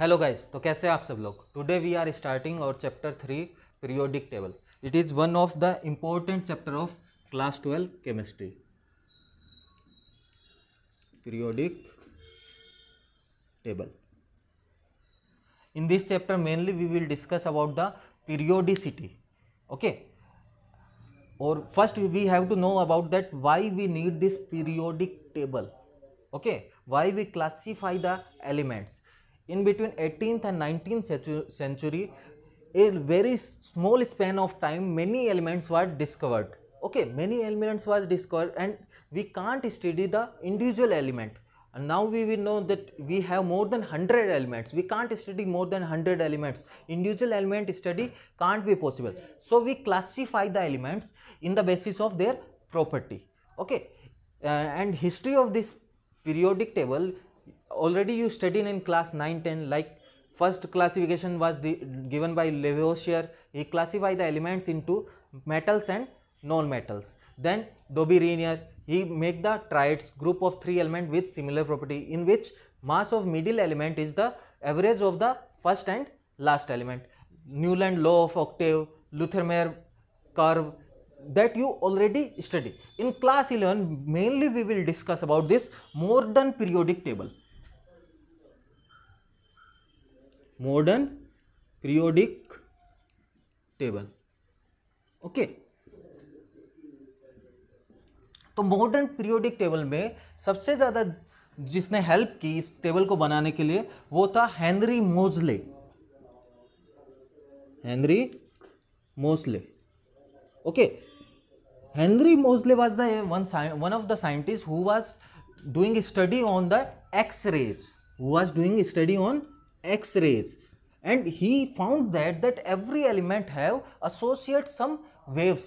Hello guys तो कैसे आप सब लोग टुडे वी आर स्टार्टिंग और chapter three periodic table it is one of the important chapter of class twelve chemistry periodic table in this chapter mainly we will discuss about the periodicity okay और first we have to know about that why we need this periodic table okay why we classify the elements in between 18th and 19th century a very small span of time many elements were discovered okay many elements was discovered and we can't study the individual element and now we will know that we have more than 100 elements we can't study more than 100 elements individual element study can't be possible so we classify the elements in the basis of their property okay uh, and history of this periodic table already you studied in class 9 10 like first classification was the given by Lavoisier he classified the elements into metals and non-metals then Dobie Rainier he make the triads group of three element with similar property in which mass of middle element is the average of the first and last element Newland law of octave Luthermeyer curve that you already study. In class 11 mainly we will discuss about this more than periodic table. Modern periodic table okay तो modern periodic table में सबसे ज़्यादा जिसने help की इस टेबल को बनाने के लिए वो था Henry Moseley Henry Moseley okay Henry Moseley was the one one of the scientist who was doing study on the X rays who was doing study on X rays and he found that that every element have associate some waves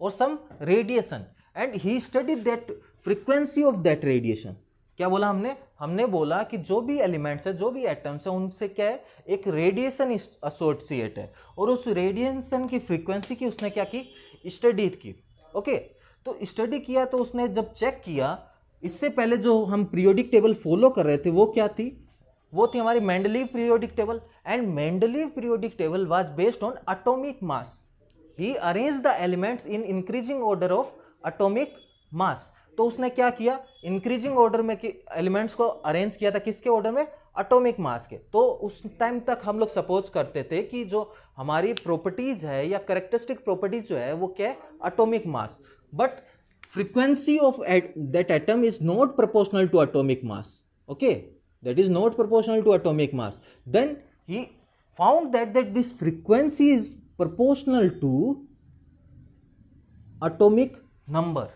और some radiation and he study that frequency of that radiation क्या बोला हमने हमने बोला कि जो भी elements है जो भी एटम्स है उनसे क्या है एक रेडिएशन एसोसिएट है और उस रेडिएशन की फ्रीक्वेंसी की उसने क्या की स्टडी की ओके okay, तो स्टडी किया तो उसने जब चेक किया इससे पहले जो हम पीरियोडिक टेबल फॉलो कर रहे थे वो क्या थी वो थी हमारी Mendeleev periodic table and Mendeleev periodic table was based on atomic mass he arrange the elements in increasing order of atomic mass तो उसने क्या किया इंक्रीजिंग ऑर्डर में एलिमेंट्स को अरेंज किया था किसके ऑर्डर में अटोमिक मास के तो उस टाइम तक हम लोग सपोज करते थे कि जो हमारी प्रॉपर्टीज है या करेक्टरिस्टिक प्रॉपर्टीज जो है वो क्या है atomic mass but frequency of that atom is not proportional to atomic mass okay that is not proportional to atomic mass then he found that that this frequency is proportional to atomic number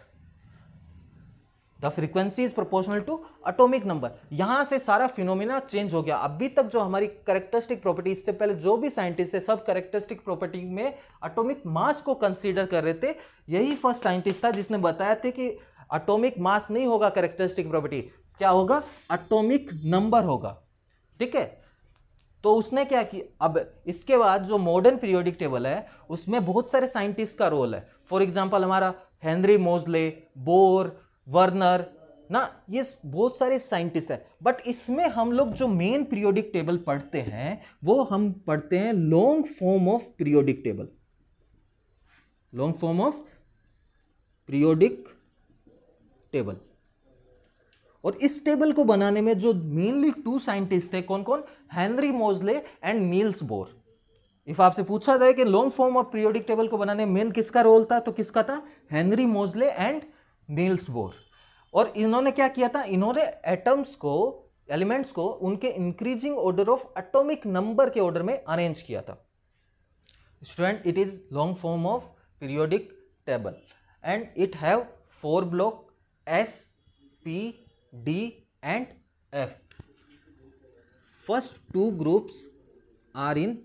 the frequency is proportional to atomic number यहां से सारा phenomena change हो गया अभी तक जो हमारी characteristic property इससे पहले जो भी साइंटिस्ट थे सब करेक्टरिस्टिक प्रॉपर्टी में अटोमिक मास को कंसीडर कर रहे थे यही फर्स्ट साइंटिस्ट था जिसने बताया थे कि अटोमिक मास नहीं होगा करेक्टरिस्टिक प्रॉपर्टी क्या होगा अटोमिक नंबर होगा ठीक है तो उसने क्या किया अब इसके बाद जो मॉडर्न पीरियोडिक टेबल है उसमें बहुत सारे साइंटिस्ट का रोल है फॉर एग्जाम्पल हमारा हेनरी मोजले बोर वर्नर ना ये बहुत सारे साइंटिस्ट है बट इसमें हम लोग जो मेन पीरियोडिक टेबल पढ़ते हैं वो हम पढ़ते हैं long form of periodic table long form of periodic table और इस टेबल को बनाने में जो मेनली टू साइंटिस्ट थे कौन कौन हेनरी मोजले एंड नील्स बोर इफ आपसे पूछा जाए कि long form of periodic table को बनाने में मेन किसका रोल था तो किसका था हेनरी मोजले एंड नील्स बोर और इन्होंने क्या किया था इन्होंने एटम्स को एलिमेंट्स को उनके increasing order of atomic number के ऑर्डर में अरेंज किया था student it is long form of periodic table and it have four block s p D and F. First two groups are in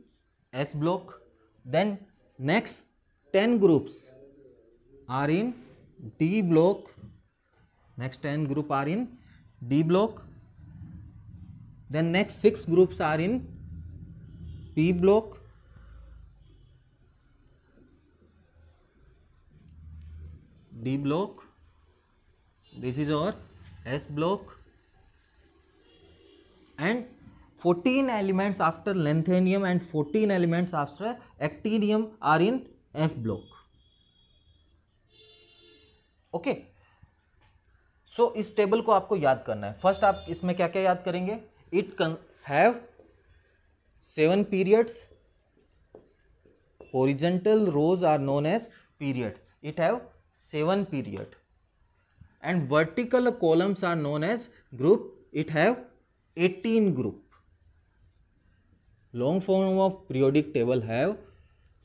S block. Then next 10 groups are in D block. Next 10 group are in D block. Then next 6 groups are in P block. D block. This is our s block and fourteen elements after lanthanum and fourteen elements after actinium are in f block okay so इस टेबल को आपको याद करना है first आप इसमें क्या क्या याद करेंगे it can have seven periods horizontal rows are known as periods it have seven period and vertical columns are known as group it have 18 group long form of periodic table have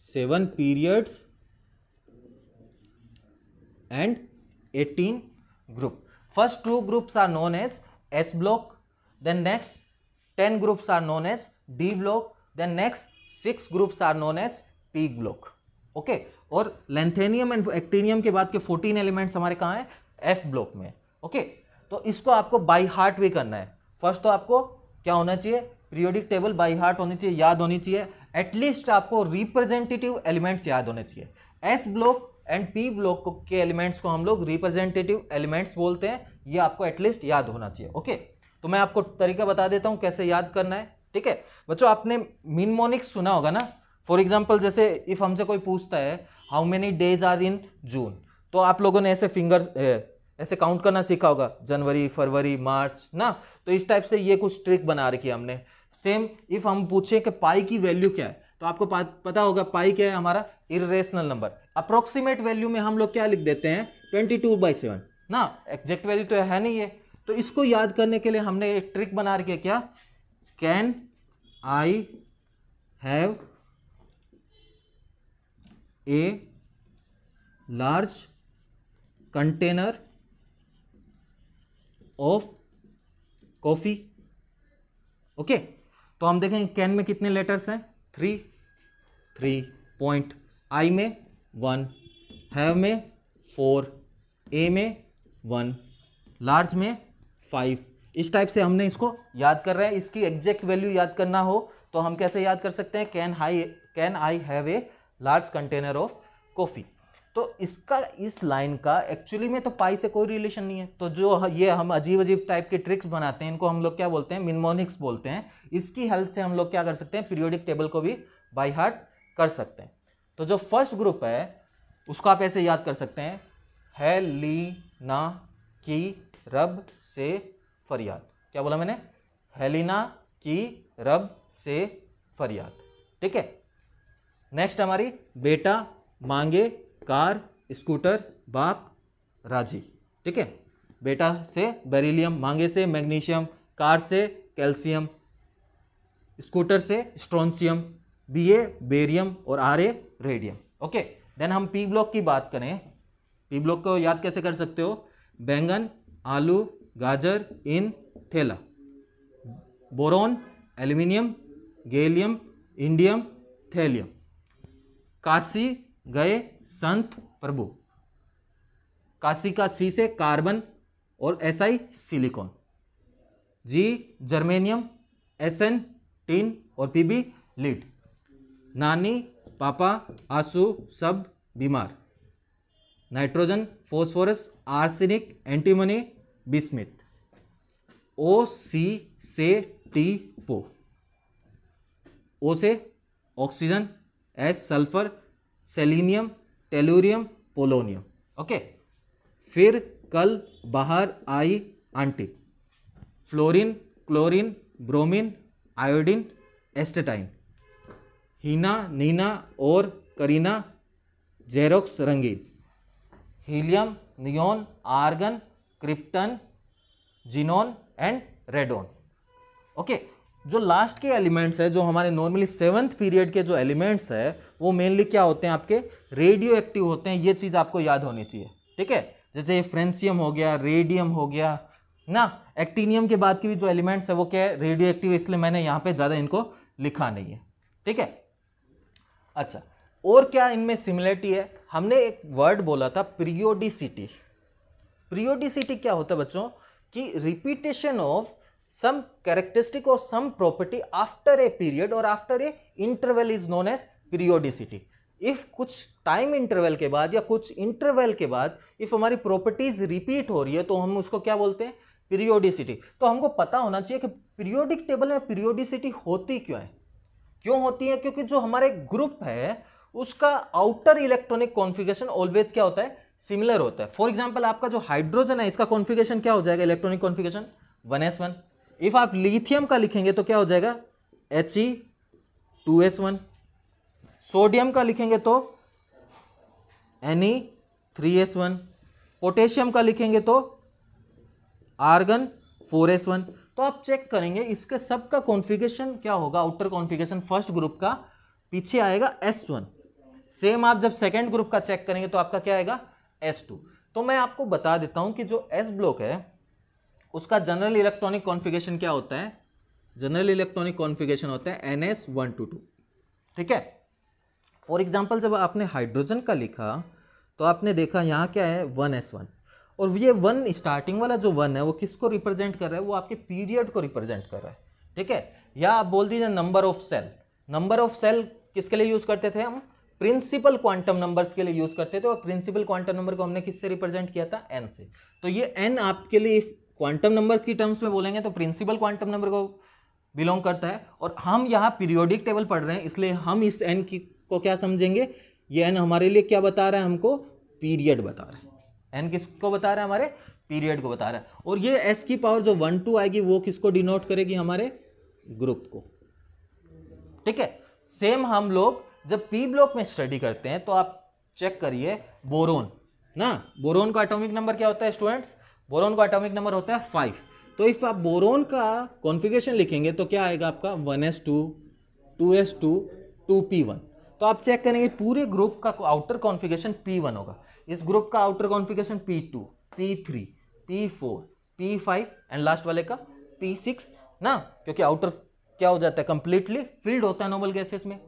7 periods and 18 group first two groups are known as s block then next 10 groups are known as d block then next six groups are known as p block okay okay? और lanthanum and actinium के बाद के 14 elements हमारे कहाँ हैं F block में okay तो इसको आपको बाई हार्ट भी करना है फर्स्ट तो आपको क्या होना चाहिए पीरियोडिक टेबल बाई हार्ट होनी चाहिए याद होनी चाहिए एटलीस्ट आपको रिप्रेजेंटेटिव एलिमेंट्स याद होने चाहिए s block and p block के एलिमेंट्स को हम लोग रिप्रेजेंटेटिव एलिमेंट्स बोलते हैं ये आपको एटलीस्ट याद होना चाहिए ओके तो मैं आपको तरीका बता देता हूँ कैसे याद करना है ठीक है बच्चों आपने मिनमोनिक्स सुना होगा ना फॉर एग्जाम्पल जैसे इफ़ हमसे कोई पूछता है how many days are in June तो आप लोगों ने ऐसे फिंगर ऐसे काउंट करना सीखा होगा जनवरी फरवरी मार्च ना तो इस टाइप से ये कुछ ट्रिक बना रखी है हमने सेम इफ हम पूछें कि पाई की वैल्यू क्या है तो आपको पता होगा पाई क्या है हमारा इरेशनल नंबर अप्रोक्सीमेट वैल्यू में हम लोग क्या लिख देते हैं ट्वेंटी टू बाई सेवन ना एग्जैक्ट वैल्यू तो है नहीं है तो इसको याद करने के लिए हमने एक ट्रिक बना रखी है क्या can I have a large container of coffee okay तो हम देखेंगे कैन में कितने लेटर्स हैं थ्री थ्री पॉइंट आई में वन हैव में फोर ए में वन लार्ज में फाइव इस टाइप से हमने इसको याद कर रहे हैं इसकी एग्जैक्ट वैल्यू याद करना हो तो हम कैसे याद कर सकते हैं can hi can I have a large container of coffee तो इसका इस लाइन का एक्चुअली में तो पाई से कोई रिलेशन नहीं है तो जो ये हम अजीब अजीब टाइप के ट्रिक्स बनाते हैं इनको हम लोग क्या बोलते हैं मिनमोनिक्स बोलते हैं इसकी हेल्प से हम लोग क्या कर सकते हैं पीरियोडिक टेबल को भी बाय हार्ट कर सकते हैं तो जो फर्स्ट ग्रुप है उसको आप ऐसे याद कर सकते हैं है ली ना की रब से फरियाद क्या बोला मैंने हेलिना की रब से फरियाद ठीक है नेक्स्ट हमारी बेटा मांगे कार स्कूटर बाप राजी ठीक है बेटा से बेरिलियम मांगे से मैग्नीशियम कार से कैल्शियम स्कूटर से स्ट्रॉन्सियम बी ए बेरियम और R A radium okay then हम पी ब्लॉक की बात करें पी ब्लॉक को याद कैसे कर सकते हो बैंगन आलू गाजर इन थैला boron aluminium gallium indium thallium Kashi गए संत प्रभु काशी का सी से कार्बन और S I silicon G germanium S N tin और पी बी लीड नानी पापा आंसू सब बीमार nitrogen phosphorus arsenic antimony bismuth O सी से टी पो ओ से oxygen S sulphur selenium tellurium polonium okay फिर कल बाहर आई aunty fluorine chlorine bromine iodine astatine Heena Neena और करीना जेरोक्स रंगीन helium neon argon krypton xenon and radon okay जो लास्ट के एलिमेंट्स है जो हमारे नॉर्मली सेवन्थ पीरियड के जो एलिमेंट्स है वो मेनली क्या होते हैं आपके रेडियो एक्टिव होते हैं ये चीज़ आपको याद होनी चाहिए ठीक है जैसे फ्रेंसियम हो गया रेडियम हो गया ना एक्टीनियम के बाद की भी जो एलिमेंट्स है वो क्या है रेडियो एक्टिव इसलिए मैंने यहाँ पे ज़्यादा इनको लिखा नहीं है ठीक है अच्छा और क्या इनमें सिमिलरिटी है हमने एक वर्ड बोला था प्रियोडिसिटी प्रियोडिसिटी क्या होता है बच्चों कि रिपीटेशन ऑफ सम कैरेक्टरिस्टिक और some property after a period और after a interval is known as periodicity if कुछ टाइम इंटरवल के बाद या कुछ इंटरवल के बाद इफ हमारी प्रॉपर्टीज रिपीट हो रही है तो हम उसको क्या बोलते हैं पीरियोडिसिटी तो हमको पता होना चाहिए कि पीरियोडिक टेबल में पीरियोडिसिटी होती क्यों है क्यों होती है क्योंकि जो हमारे ग्रुप है उसका आउटर इलेक्ट्रॉनिक कॉन्फिगेशन ऑलवेज क्या होता है सिमिलर होता है फॉर एग्जाम्पल आपका जो हाइड्रोजन है इसका कॉन्फिगेशन क्या हो जाएगा electronic configuration one s one if आप लिथियम का लिखेंगे तो क्या हो जाएगा H E two s one sodium का लिखेंगे तो N E three s one potassium का लिखेंगे तो आर्गन फोर एस वन तो आप चेक करेंगे इसके सब का कॉन्फ़िगरेशन क्या होगा आउटर कॉन्फ़िगरेशन फर्स्ट ग्रुप का पीछे आएगा एस वन सेम आप जब सेकेंड ग्रुप का चेक करेंगे तो आपका क्या आएगा एस टू तो मैं आपको बता देता हूं कि जो एस ब्लॉक है उसका जनरल इलेक्ट्रॉनिक कॉन्फ़िगरेशन क्या होता है जनरल इलेक्ट्रॉनिक कॉन्फ़िगरेशन होता है n s one to two ठीक है फॉर एग्जाम्पल जब आपने हाइड्रोजन का लिखा तो आपने देखा यहाँ क्या है वन एस वन और ये वन स्टार्टिंग वाला जो वन है वो किसको रिप्रेजेंट कर रहा है वो आपके पीरियड को रिप्रेजेंट कर रहा है ठीक है या आप बोल दीजिए number of shell number of shell किसके लिए यूज़ करते थे हम प्रिंसिपल क्वांटम नंबर्स के लिए यूज़ करते थे और प्रिंसिपल क्वांटम नंबर को हमने किससे रिप्रेजेंट किया था एन से तो ये एन आपके लिए क्वांटम नंबर्स की टर्म्स में बोलेंगे तो प्रिंसिपल क्वांटम नंबर को बिलोंग करता है और हम यहाँ पीरियोडिक टेबल पढ़ रहे हैं इसलिए हम इस एन की को क्या समझेंगे ये एन हमारे लिए क्या बता रहा है हमको पीरियड बता रहा है एन किसको बता रहा है हमारे पीरियड को बता रहा है और ये एस की पावर जो वन टू आएगी वो किसको डिनोट करेगी हमारे ग्रुप को ठीक है सेम हम लोग जब पी ब्लॉक में स्टडी करते हैं तो आप चेक करिए बोरोन ना बोरोन का एटॉमिक नंबर क्या होता है स्टूडेंट्स बोरोन का एटॉमिक नंबर होता है फाइव तो इफ आप बोरोन का कॉन्फिगेशन लिखेंगे तो क्या आएगा आपका one s two two s two two p one तो आप चेक करेंगे पूरे ग्रुप का आउटर कॉन्फिगेशन पी वन होगा इस ग्रुप का outer configuration p two p three p four p five and last वाले का पी सिक्स ना क्योंकि आउटर क्या हो जाता है कंप्लीटली फिल्ड होता है नोबल गैसेस में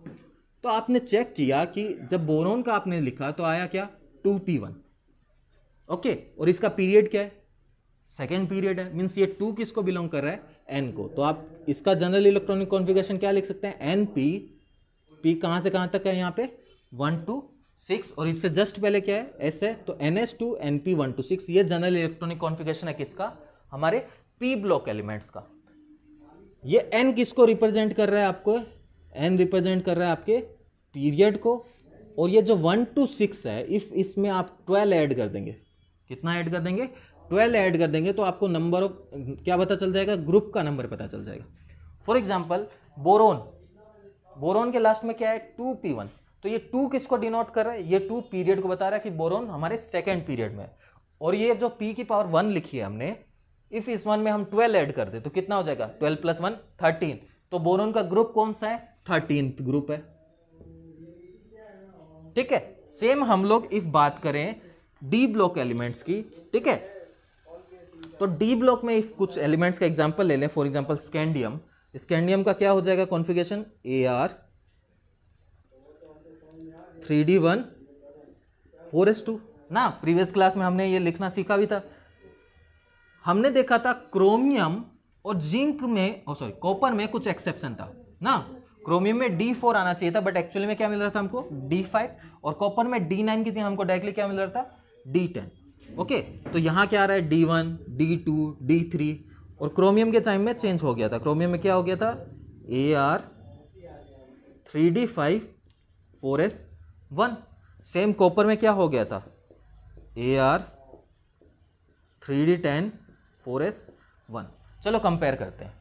तो आपने चेक किया कि जब बोरोन का आपने लिखा तो आया क्या टू पी वन ओके और इसका पीरियड क्या है सेकेंड पीरियड है मीन्स ये टू किसको बिलोंग कर रहा है एन को तो आप इसका जनरल इलेक्ट्रॉनिक कॉन्फ़िगरेशन क्या लिख सकते हैं एन पी पी कहाँ से कहाँ तक है यहाँ पे वन टू सिक्स और इससे जस्ट पहले क्या है एस है तो n s two n p one to six ये जनरल इलेक्ट्रॉनिक कॉन्फ़िगरेशन है किसका हमारे पी ब्लॉक एलिमेंट्स का ये एन किसको रिप्रेजेंट कर रहा है आपको एन रिप्रेजेंट कर रहा है आपके पीरियड को और ये जो वन टू सिक्स है इफ़ इसमें आप ट्वेल्व ऐड कर देंगे कितना ऐड कर देंगे ट्वेल्व ऐड कर देंगे तो आपको नंबर ऑफ क्या पता चल जाएगा ग्रुप का नंबर पता चल जाएगा फॉर एग्जाम्पल बोरोन बोरोन के लास्ट में क्या है टू पी वन तो ये टू किसको डिनोट कर रहा है ये टू पीरियड को बता रहा है कि बोरोन हमारे सेकेंड पीरियड में है और ये जो पी की पावर वन लिखी है हमने इफ़ इस वन में हम ट्वेल्व ऐड कर दे तो कितना हो जाएगा ट्वेल्व प्लस वन थर्टीन तो बोरोन का ग्रुप कौन सा है थर्टीन ग्रुप है ठीक है सेम हम लोग इफ बात करें डी ब्लॉक एलिमेंट्स की ठीक है तो डी ब्लॉक में इफ कुछ एलिमेंट्स का एग्जाम्पल ले लें फॉर एग्जाम्पल स्कैंडियम स्कैंडियम का क्या हो जाएगा configuration A R three d one four s two ना प्रीवियस क्लास में हमने ये लिखना सीखा भी था हमने देखा था क्रोमियम और जिंक में और सॉरी कॉपर में कुछ एक्सेप्शन था ना क्रोमियम में डी फोर आना चाहिए था बट एक्चुअली में क्या मिल रहा था हमको डी फाइव और कॉपर में डी नाइन की जगह हमको डायरेक्टली क्या मिल रहा था डी टेन ओके तो यहाँ क्या आ रहा है d one d two d three और क्रोमियम के टाइम में चेंज हो गया था क्रोमियम में क्या हो गया था A R three d five four s one same copper में क्या हो गया था A R three d ten four s one चलो कंपेयर करते हैं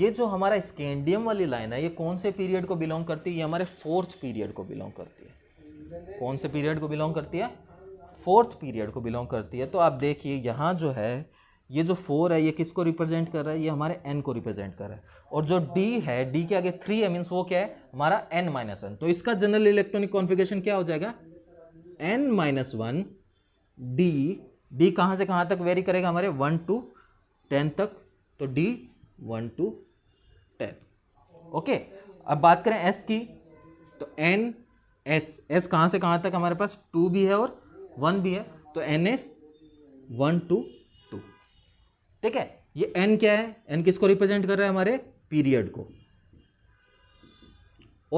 ये जो हमारा स्केंडियम वाली लाइन है ये कौन से पीरियड को बिलोंग करती है ये हमारे फोर्थ पीरियड को बिलोंग करती है कौन से पीरियड को बिलोंग करती है फोर्थ पीरियड को बिलोंग करती है तो आप देखिए यहाँ जो है ये जो फोर है ये किसको रिप्रेजेंट कर रहा है ये हमारे एन को रिप्रेजेंट कर रहा है और जो डी है डी के आगे थ्री है मीन्स वो क्या है हमारा एन माइनस वन तो इसका जनरल इलेक्ट्रॉनिक कॉन्फिगेशन क्या हो जाएगा n minus one d d कहाँ से कहाँ तक वेरी करेगा हमारे वन टू टेन तक तो d one to ten okay अब बात करें एस की तो एन एस एस कहाँ से कहाँ तक हमारे पास टू भी है और वन भी है तो n s one to two ठीक है ये एन क्या है एन किसको रिप्रेजेंट कर रहा है हमारे पीरियड को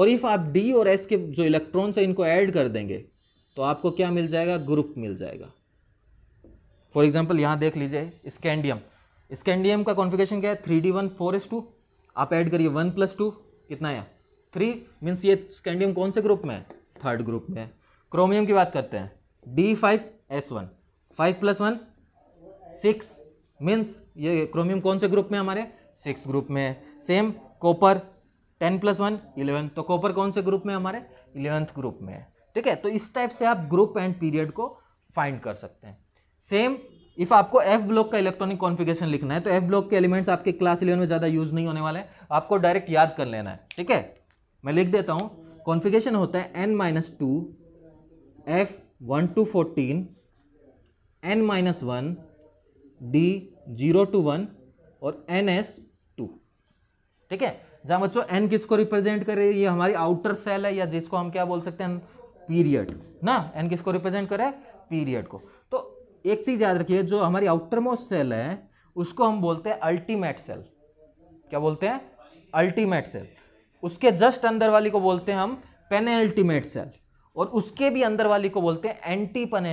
और इफ आप डी और एस के जो इलेक्ट्रॉन्स है इनको ऐड कर देंगे तो आपको क्या मिल जाएगा ग्रुप मिल जाएगा फॉर एग्जाम्पल यहां देख लीजिए स्कैंडियम स्कैंडियम का कॉन्फिगेशन क्या है three d one four s two आप ऐड करिए वन प्लस टू कितना है थ्री मीन्स ये स्कैंडियम कौन से ग्रुप में है थर्ड ग्रुप में है क्रोमियम की बात करते हैं d five s one five plus one six means ये क्रोमियम कौन से ग्रुप में हमारे सिक्स ग्रुप में है same copper ten plus one eleven तो कॉपर कौन से ग्रुप में हमारे इलेवेंथ ग्रुप में है ठीक है तो इस टाइप से आप ग्रुप एंड पीरियड को फाइंड कर सकते हैं सेम इफ़ आपको एफ ब्लॉक का इलेक्ट्रॉनिक कॉन्फ़िगरेशन लिखना है तो एफ ब्लॉक के एलिमेंट्स आपके क्लास इलेवन में ज़्यादा यूज़ नहीं होने वाले हैं आपको डायरेक्ट याद कर लेना है ठीक है मैं लिख देता हूँ कॉन्फिगेशन होता है n minus two f one to fourteen n minus one d zero to one और एन एस टू ठीक है जहां बच्चों एन किसको रिप्रेजेंट करे ये हमारी आउटर सेल है या जिसको हम क्या बोल सकते हैं पीरियड ना एन किसको रिप्रेजेंट करे पीरियड को तो एक चीज याद रखिए जो हमारी आउटर मोस्ट सेल है उसको हम बोलते हैं अल्टीमेट सेल क्या बोलते हैं अल्टीमेट सेल उसके जस्ट अंदर वाली को बोलते हैं हम पेनल्टीमेट सेल और उसके भी अंदर वाली को बोलते हैं एंटी पन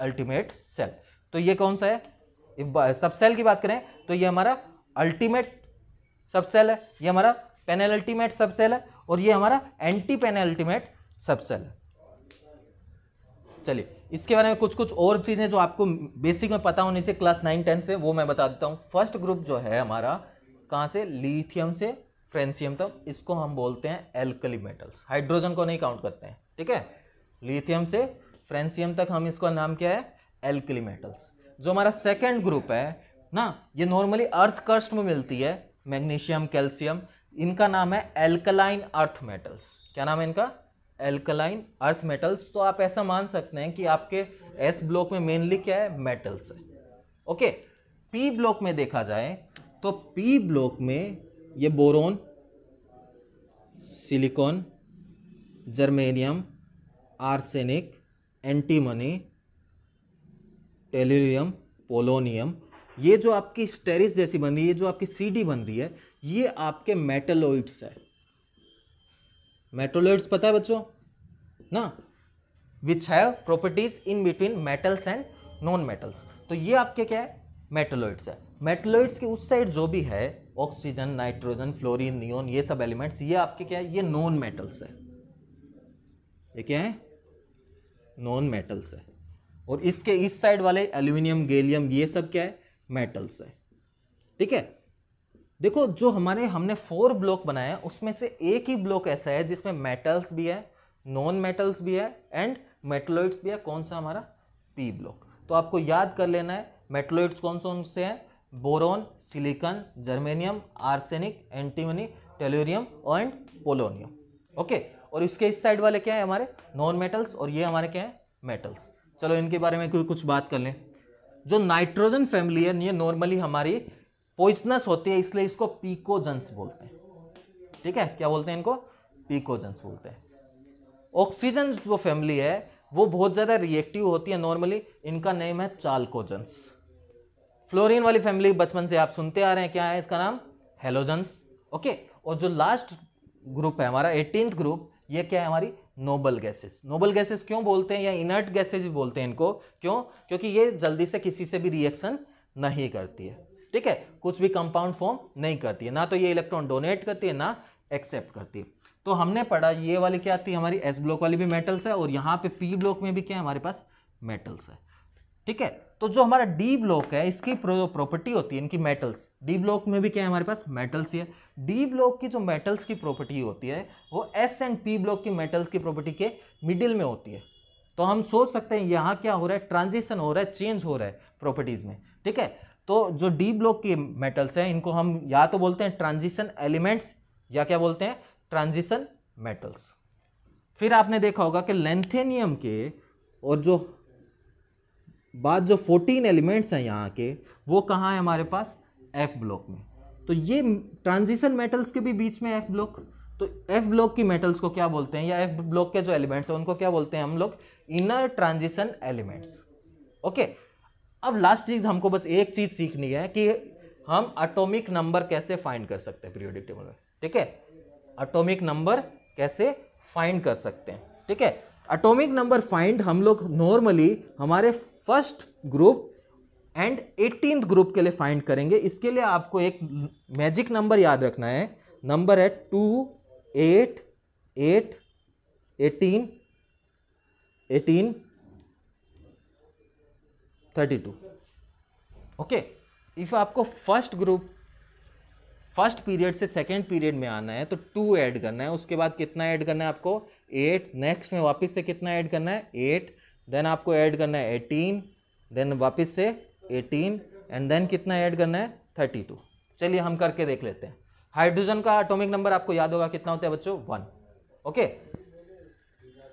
अल्टीमेट सेल तो ये कौन सा है सब सेल की बात करें तो ये हमारा अल्टीमेट सब सेल है ये हमारा पेनल अल्टीमेट सब सेल है और ये हमारा antepenultimate subshell है चलिए इसके बारे में कुछ कुछ और चीज़ें जो आपको बेसिक में पता होनी चाहिए क्लास नाइन टेन से वो मैं बता देता हूँ फर्स्ट ग्रुप जो है हमारा कहाँ से लिथियम से फ्रेंसियम तक इसको हम बोलते हैं एल्कली मेटल्स हाइड्रोजन को नहीं काउंट करते हैं ठीक है लिथियम से फ्रेंसियम तक हम इसका नाम क्या है एल्कली मेटल्स जो हमारा सेकेंड ग्रुप है ना ये नॉर्मली अर्थ कर्स्ट में मिलती है मैग्नीशियम कैल्शियम इनका नाम है एल्कलाइन अर्थ मेटल्स क्या नाम है इनका एल्कलाइन अर्थ मेटल्स तो आप ऐसा मान सकते हैं कि आपके एस ब्लॉक में मेनली क्या है मेटल्स है ओके पी ब्लॉक में देखा जाए तो पी ब्लॉक में ये boron silicon germanium arsenic antimony tellurium polonium ये जो आपकी स्टेरिस जैसी बन रही है ये जो आपकी सीडी बन रही है ये आपके मेटलोइड्स है मेटोलोइड्स पता है बच्चों ना which have properties in between metals and non metals तो ये आपके क्या है मेटेलोइड्स है मेटेलोइड्स के उस साइड जो भी है ऑक्सीजन नाइट्रोजन फ्लोरीन नियोन ये सब एलिमेंट्स ये आपके क्या है ये नॉन मेटल्स है ये क्या है नॉन मेटल्स है और इसके इस साइड वाले एल्यूमिनियम गैलियम ये सब क्या है मेटल्स है ठीक है देखो जो हमारे हमने फोर ब्लॉक बनाए हैं उसमें से एक ही ब्लॉक ऐसा है जिसमें मेटल्स भी है नॉन मेटल्स भी है एंड मेटलोइड्स भी है कौन सा हमारा पी ब्लॉक तो आपको याद कर लेना है मेटलॉइड्स कौन कौन से हैं boron silicon germanium arsenic antimony tellurium and polonium okay और इसके इस साइड वाले क्या है हमारे नॉन मेटल्स और ये हमारे क्या है मेटल्स चलो इनके बारे में कुछ बात कर लें जो नाइट्रोजन फैमिली है ये नॉर्मली हमारी पॉइजनस होती है इसलिए इसको पीकोजन्स बोलते हैं ठीक है क्या बोलते हैं इनको पीकोजन्स बोलते हैं ऑक्सीजन जो फैमिली है वो बहुत ज़्यादा रिएक्टिव होती है नॉर्मली इनका नेम है चालकोजन्स फ्लोरिन वाली फैमिली बचपन से आप सुनते आ रहे हैं क्या है इसका नाम हेलोजन्स ओके और जो लास्ट ग्रुप है हमारा एटीनथ ग्रुप ये क्या है हमारी नोबल गैसेस नोबल गैसेस क्यों बोलते हैं या इनर्ट गैसेज भी बोलते हैं इनको क्यों क्योंकि ये जल्दी से किसी से भी रिएक्शन नहीं करती है ठीक है कुछ भी कंपाउंड फॉर्म नहीं करती है ना तो ये इलेक्ट्रॉन डोनेट करती है ना एक्सेप्ट करती है तो हमने पढ़ा ये वाली क्या आती है हमारी एस ब्लॉक वाली भी मेटल्स है और यहाँ पे पी ब्लॉक में भी क्या है हमारे पास मेटल्स है ठीक है तो जो हमारा डी ब्लॉक है इसकी प्रॉपर्टी होती है इनकी मेटल्स डी ब्लॉक में भी क्या है हमारे पास मेटल्स ही है डी ब्लॉक की जो मेटल्स की प्रॉपर्टी होती है वो एस एंड पी ब्लॉक की मेटल्स की प्रॉपर्टी के मिडिल में होती है तो हम सोच सकते हैं यहाँ क्या हो रहा है ट्रांजिशन हो रहा है चेंज हो रहा है प्रॉपर्टीज़ में ठीक है तो जो डी ब्लॉक के मेटल्स हैं इनको हम या तो बोलते हैं ट्रांजिशन एलिमेंट्स या क्या बोलते हैं ट्रांजिशन मेटल्स फिर आपने देखा होगा कि लेंथेनियम के और जो बाद जो 14 एलिमेंट्स हैं यहाँ के वो कहाँ है हमारे पास एफ ब्लॉक में तो ये ट्रांजिशन मेटल्स के भी बीच में एफ ब्लॉक तो एफ ब्लॉक की मेटल्स को क्या बोलते हैं या एफ ब्लॉक के जो एलिमेंट्स हैं उनको क्या बोलते हैं हम लोग इनर ट्रांजिशन एलिमेंट्स ओके अब लास्ट चीज़ हमको बस एक चीज़ सीखनी है कि हम अटोमिक नंबर कैसे फाइंड कर सकते हैं पीरियोडिक टेबल में ठीक है अटोमिक नंबर कैसे फाइंड कर सकते हैं ठीक है अटोमिक नंबर फाइंड हम लोग नॉर्मली हमारे first group and eighteen group के लिए फाइंड करेंगे इसके लिए आपको एक मैजिक नंबर याद रखना है नंबर है two eight eight eighteen eighteen thirty two okay if आपको फर्स्ट ग्रुप फर्स्ट पीरियड से सेकेंड पीरियड में आना है तो टू ऐड करना है उसके बाद कितना ऐड करना है आपको एट नेक्स्ट में वापस से कितना ऐड करना है एट देन आपको ऐड करना है एटीन देन वापस से एटीन एंड देन कितना ऐड करना है थर्टी टू चलिए हम करके देख लेते हैं हाइड्रोजन का एटॉमिक नंबर आपको याद होगा कितना होता है बच्चों वन ओके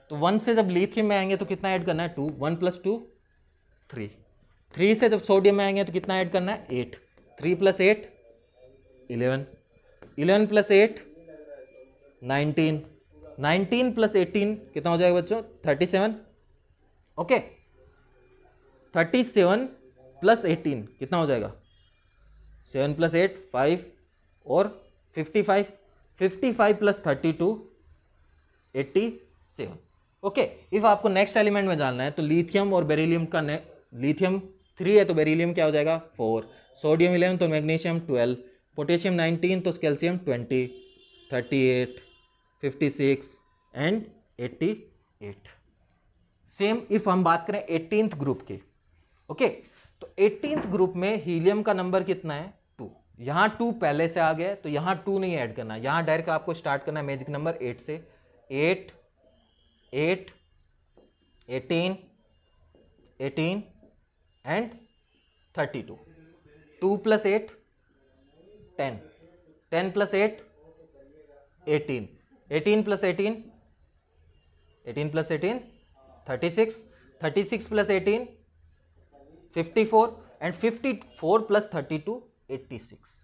तो वन से जब लिथियम में आएंगे तो कितना ऐड करना है two one plus two three three से जब सोडियम में आएंगे तो कितना ऐड करना है eight three plus eight eleven eleven plus eight nineteen nineteen plus eighteen कितना हो जाएगा बच्चों thirty seven okay thirty seven plus eighteen कितना हो जाएगा सेवन प्लस एट फाइव और fifty five fifty five plus thirty two eighty seven okay if आपको next element में जानना है तो लिथियम और बेरिलियम का ने लिथियम थ्री है तो बेरिलियम क्या हो जाएगा फोर सोडियम इलेवन तो मैग्नीशियम ट्वेल्व पोटेशियम नाइनटीन तो calcium twenty thirty eight fifty six and eighty eight same if हम बात करें एटीनथ ग्रुप की ओके तो एटीन ग्रुप में हीलियम का नंबर कितना है टू यहां टू पहले से आ गया तो यहां टू नहीं ऐड करना यहां डायरेक्ट आपको स्टार्ट करना है मैजिक नंबर एट से eight eight eighteen eighteen and thirty two two plus eight ten ten plus eight eighteen eighteen plus eighteen eighteen plus eighteen thirty six thirty six plus eighteen fifty four and fifty four plus thirty two eighty six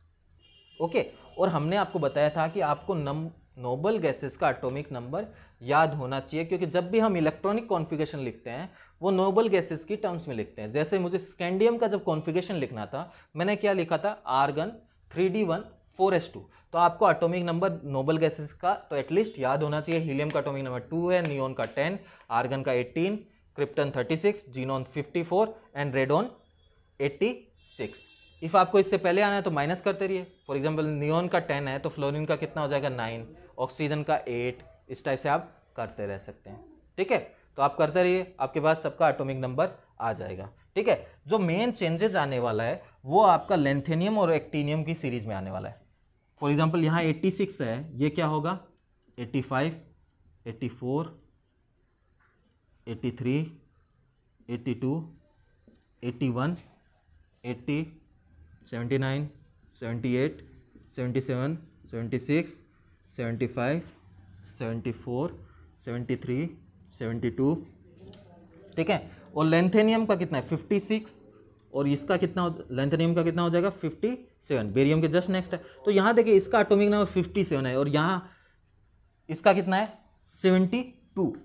okay और हमने आपको बताया था कि आपको नम noble gases का atomic number याद होना चाहिए क्योंकि जब भी हम इलेक्ट्रॉनिक कॉन्फ़िगरेशन लिखते हैं वो नोबल गैसेस की टर्म्स में लिखते हैं जैसे मुझे स्कैंडियम का जब कॉन्फ़िगरेशन लिखना था मैंने क्या लिखा था argon three d one four s two तो आपको एटॉमिक नंबर नोबल गैसेस का तो एटलीस्ट याद होना चाहिए हीलियम का एटॉमिक नंबर टू है नियोन का टेन आर्गन का eighteen krypton thirty six xenon fifty four and radon eighty six if आपको इससे पहले आना है तो माइनस करते रहिए फॉर एग्जाम्पल नियोन का टेन है तो फ्लोरिन का कितना हो जाएगा नाइन ऑक्सीजन का एट इस टाइप से आप करते रह सकते हैं ठीक है तो आप करते रहिए आपके पास सबका एटॉमिक नंबर आ जाएगा ठीक है जो मेन चेंजेज आने वाला है वो आपका लेंथेनियम और एक्टीनियम की सीरीज में आने वाला है फॉर एग्जाम्पल यहाँ एट्टी सिक्स है ये क्या होगा eighty five eighty four eighty three eighty two eighty one eighty seventy nine seventy eight seventy seven seventy six seventy five seventy four seventy three seventy two ठीक है और lanthanum का कितना है फिफ्टी सिक्स और इसका कितना लेंथेनियम का कितना हो जाएगा 57 बेरियम के जस्ट नेक्स्ट है तो यहाँ देखिए इसका एटॉमिक नंबर 57 है और यहाँ इसका कितना है 72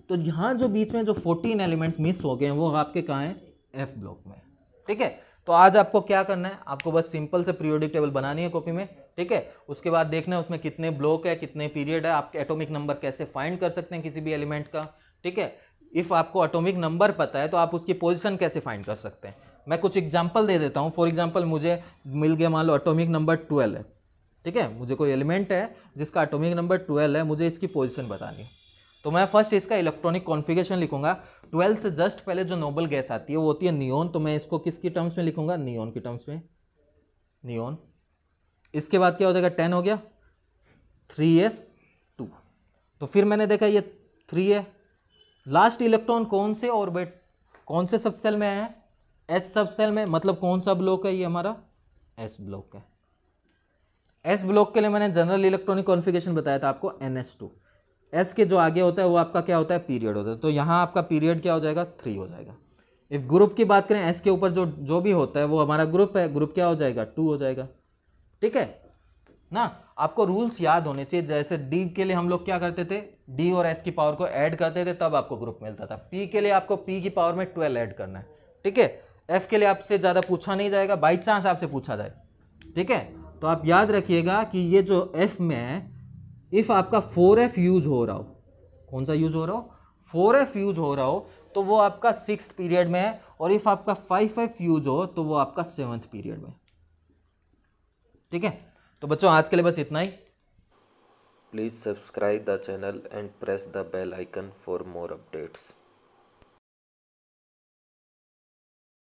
तो यहाँ जो बीच में जो 14 एलिमेंट्स मिस हो गए हैं वो आपके कहाँ हैं एफ ब्लॉक में ठीक है तो आज आपको क्या करना है आपको बस सिंपल से पीरियोडिक टेबल बनानी है कॉपी में ठीक है उसके बाद देखना है उसमें कितने ब्लॉक है कितने पीरियड है आप एटोमिक नंबर कैसे फाइंड कर सकते हैं किसी भी एलिमेंट का ठीक है इफ़ आपको एटॉमिक नंबर पता है तो आप उसकी पोजीशन कैसे फाइंड कर सकते हैं मैं कुछ एग्जाम्पल दे देता हूँ फॉर एग्जाम्पल मुझे मिल गया मान लो अटोमिक नंबर ट्वेल्व है ठीक है मुझे कोई एलिमेंट है जिसका अटोमिक नंबर ट्वेल्व है मुझे इसकी पोजिशन बतानी तो मैं फर्स्ट इसका इलेक्ट्रॉनिक कॉन्फिगेशन लिखूंगा ट्वेल्व से जस्ट पहले जो नोबल गैस आती है वो होती है नियोन तो मैं इसको किसकी टर्म्स में लिखूंगा नियोन की टर्म्स में नियोन इसके बाद क्या हो जाएगा टेन हो गया थ्री एस टू तो फिर मैंने देखा ये थ्री है लास्ट इलेक्ट्रॉन कौन से ऑर्बिट कौन से सबसेल में आए हैं एस सब सेल में मतलब कौन सा ब्लॉक है ये हमारा एस ब्लॉक है एस ब्लॉक के लिए मैंने जनरल इलेक्ट्रॉनिक कॉन्फ़िगरेशन बताया था आपको एन एस टू एस के जो आगे होता है वो आपका क्या होता है पीरियड होता है तो यहाँ आपका पीरियड क्या हो जाएगा थ्री हो जाएगा इफ़ ग्रुप की बात करें एस के ऊपर जो जो भी होता है वो हमारा ग्रुप है ग्रुप क्या हो जाएगा टू हो जाएगा ठीक है ना आपको रूल्स याद होने चाहिए जैसे डी के लिए हम लोग क्या करते थे डी और एस की पावर को ऐड करते थे तब आपको ग्रुप मिलता था पी के लिए आपको पी की पावर में ट्वेल्व ऐड करना है ठीक है एफ के लिए आपसे ज़्यादा पूछा नहीं जाएगा बाई चांस आपसे पूछा जाए ठीक है तो आप याद रखिएगा कि ये जो एफ में है इफ़ आपका फोर एफ यूज हो रहा हो कौन सा यूज हो रहा हो फोर एफ यूज हो रहा हो तो वो आपका सिक्स पीरियड में है और इफ़ आपका फाइव एफ यूज हो तो वो आपका सेवन्थ पीरियड में ठीक है तो बच्चों आज के लिए बस इतना ही please subscribe the channel and press the bell icon for more updates